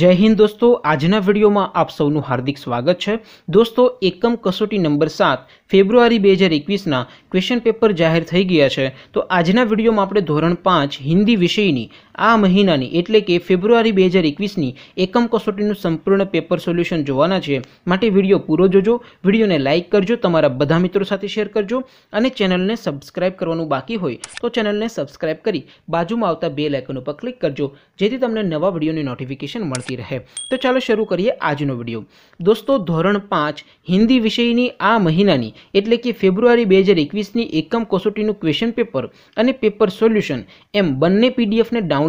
જય હિન્દ દોસ્તો આજના વિડીયોમાં આપ સૌનું હાર્દિક સ્વાગત છે દોસ્તો એકમ કસોટી નંબર સાત ફેબ્રુઆરી બે હજાર એકવીસના ક્વેશ્ચન પેપર જાહેર થઈ ગયા છે તો આજના વિડીયોમાં આપણે ધોરણ પાંચ હિન્દી વિષયની આ મહિનાની એટલે કે ફેબ્રુઆરી બે હજાર એકવીસની એકમ કસોટીનું સંપૂર્ણ પેપર સોલ્યુશન જોવાના છે માટે વિડીયો પૂરો જોજો વિડીયોને લાઇક કરજો તમારા બધા મિત્રો સાથે શેર કરજો અને ચેનલને સબસ્ક્રાઇબ કરવાનું બાકી હોય તો ચેનલને સબસ્ક્રાઇબ કરી બાજુમાં આવતા બે લાઇકન ઉપર ક્લિક કરજો જેથી તમને નવા વિડીયોની નોટિફિકેશન મળતી રહે તો ચાલો શરૂ કરીએ આજનો વિડીયો દોસ્તો ધોરણ પાંચ હિન્દી વિષયની આ મહિનાની એટલે કે ફેબ્રુઆરી બે હજાર એકવીસની એકમ કસોટીનું ક્વેશ્ચન પેપર અને પેપર સોલ્યુશન એમ બંને પીડીએફને ડાઉન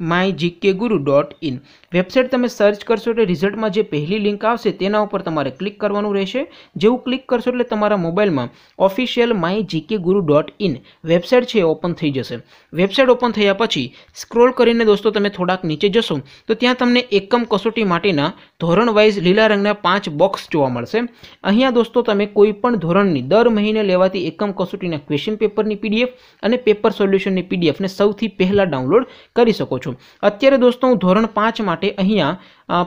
માય જીકે ગુરુ ડોટ ઇન વેબસાઇટ તમે સર્ચ કરશો એટલે રિઝલ્ટમાં જે પહેલી લિંક આવશે તેના ઉપર તમારે ક્લિક કરવાનું રહેશે જેવું ક્લિક કરશો એટલે તમારા મોબાઈલમાં ઓફિશિયલ માય જીકે ગુરુ ડોટ ઇન વેબસાઇટ છે ઓપન થઈ જશે વેબસાઇટ ઓપન થયા પછી સ્ક્રોલ કરીને દોસ્તો તમે થોડાક નીચે જશો તો ત્યાં તમને એકમ કસોટી માટેના ધોરણ વાઇઝ લીલા રંગના પાંચ બોક્સ જોવા મળશે અહીંયા દોસ્તો તમે કોઈ પણ ધોરણની દર મહિને લેવાતી એકમ કસોટીના ક્વેશ્ચન પેપરની પીડીએફ અને પેપર સોલ્યુશનની પીડીએફને સૌથી પહેલાં ડાઉનલોડ કરી શકો છો છું અત્યારે દોસ્તો હું ધોરણ પાંચ માટે અહીંયા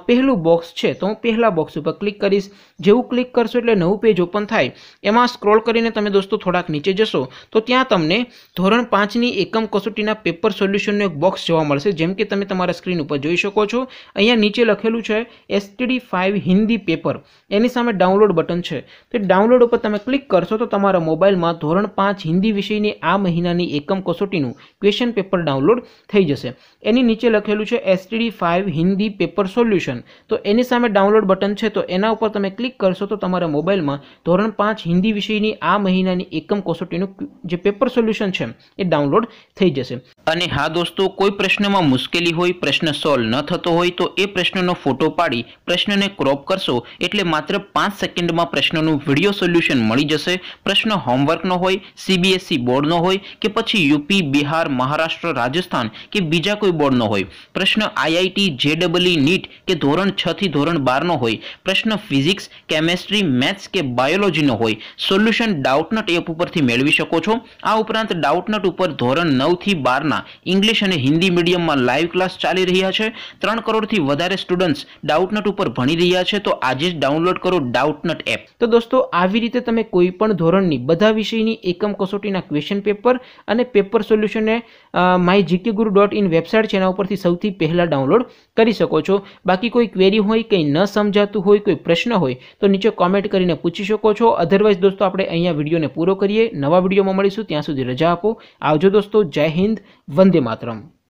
પહેલું બોક્સ છે તો હું પહેલાં બોક્સ ઉપર ક્લિક કરીશ જેવું ક્લિક કરશો એટલે નવું પેજ ઓપન થાય એમાં સ્ક્રોલ કરીને તમે દોસ્તો થોડાક નીચે જશો તો ત્યાં તમને ધોરણ પાંચની એકમ કસોટીના પેપર સોલ્યુશનનું એક બોક્સ જોવા મળશે જેમ કે તમે તમારા સ્ક્રીન ઉપર જોઈ શકો છો અહીંયા નીચે લખેલું છે એસટીડી ફાઇવ હિન્દી પેપર એની સામે ડાઉનલોડ બટન છે તે ડાઉનલોડ ઉપર તમે ક્લિક કરશો તો તમારા મોબાઈલમાં ધોરણ પાંચ હિન્દી વિષયની આ મહિનાની એકમ કસોટીનું ક્વેશ્ચન પેપર ડાઉનલોડ થઈ જશે એની નીચે લખેલું છે STD five Hindi paper solution solution તો એની સામે ડાઉનલોડ બટન છે તો એના ઉપર તમે ક્લિક કરશો તો તમારા મોબાઈલમાં ધોરણ પાંચ હિન્દી વિષયની આ મહિનાની એકમ કસોટીનું જે પેપર સોલ્યુશન છે એ ડાઉનલોડ થઈ જશે અને હા દોસ્તો કોઈ પ્રશ્નમાં મુશ્કેલી હોય પ્રશ્ન સોલ્વ ન થતો હોય તો એ પ્રશ્નનો ફોટો પાડી પ્રશ્નને ક્રોપ કરશો એટલે માત્ર પાંચ સેકન્ડમાં પ્રશ્નનું વિડીયો સોલ્યુશન મળી જશે પ્રશ્ન હોમવર્કનો હોય સીબીએસઈ e બોર્ડનો હોય કે પછી યુપી બિહાર મહારાષ્ટ્ર રાજસ્થાન કે બીજા કોઈ બોર્ડનો હોય પ્રશ્ન આઈઆઈટી જેડબલઈ નીટ કે ધોરણ છ થી ધોરણ બારનો હોય પ્રશ્ન ફિઝિક્સ કેમેસ્ટ્રી મેથ્સ કે બાયોલોજીનો હોય સોલ્યુશન ડાઉટનટ એપ ઉપરથી મેળવી શકો છો આ ઉપરાંત ડાઉટનટ ઉપર ધોરણ નવથી બારના ઇંગ્લિશ અને હિન્દી મીડિયમમાં લાઈવ ક્લાસ ચાલી રહ્યા છે ત્રણ કરોડથી વધારે સ્ટુડન્ટ્સ ડાઉટનટ ઉપર ભણી રહ્યા છે તો આજે જ ડાઉનલોડ કરો ડાઉટનટ એપ તો દોસ્તો આવી રીતે તમે કોઈ પણ ધોરણની બધા વિષયની એકમ કસોટીના ક્વેશ્ચન પેપર અને પેપર સોલ્યુશનને માય જીકે ગુરુ ડોટ ઇન વેબસાઇટ છે એના ઉપરથી સૌથી પહેલાં ડાઉનલોડ કરી શકો છો બાકી કોઈ ક્વેરી હોય કંઈ ન સમજાતું હોય કોઈ પ્રશ્ન હોય તો નીચે કોમેન્ટ કરીને પૂછી શકો છો અધરવાઇઝ દોસ્તો આપણે અહીંયા વિડીયોને પૂરો કરીએ નવા વિડીયોમાં મળીશું ત્યાં સુધી રજા આપો આવજો દોસ્તો જય હિન્દ વંદે માતરમ